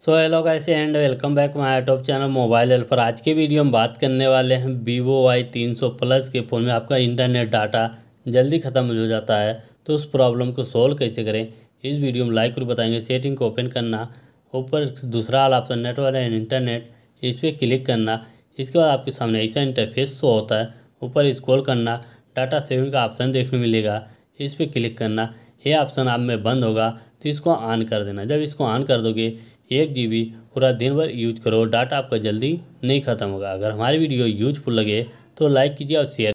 so hello guys and welcome back my top channel mobile L पर आज के video में बात करने वाले हैं वीवो वाई तीन सौ प्लस के फ़ोन में आपका इंटरनेट डाटा जल्दी ख़त्म हो जाता है तो उस प्रॉब्लम को सोल्व कैसे करें इस वीडियो में लाइक और बताएंगे सेटिंग को ओपन करना ऊपर दूसरा वाला ऑप्शन नेटवर्क एंड इंटरनेट इस पर क्लिक करना इसके बाद आपके सामने ऐसा इंटरफेस शो होता है ऊपर स्क्रॉल करना डाटा सेविंग का ऑप्शन देखने मिलेगा इस पर क्लिक करना ये ऑप्शन आप में बंद होगा तो इसको ऑन कर देना जब इसको ऑन कर दोगे एक जी बी पूरा दिन भर यूज करो डाटा आपका जल्दी नहीं ख़त्म होगा अगर हमारी वीडियो यूजफुल लगे तो लाइक कीजिए और शेयर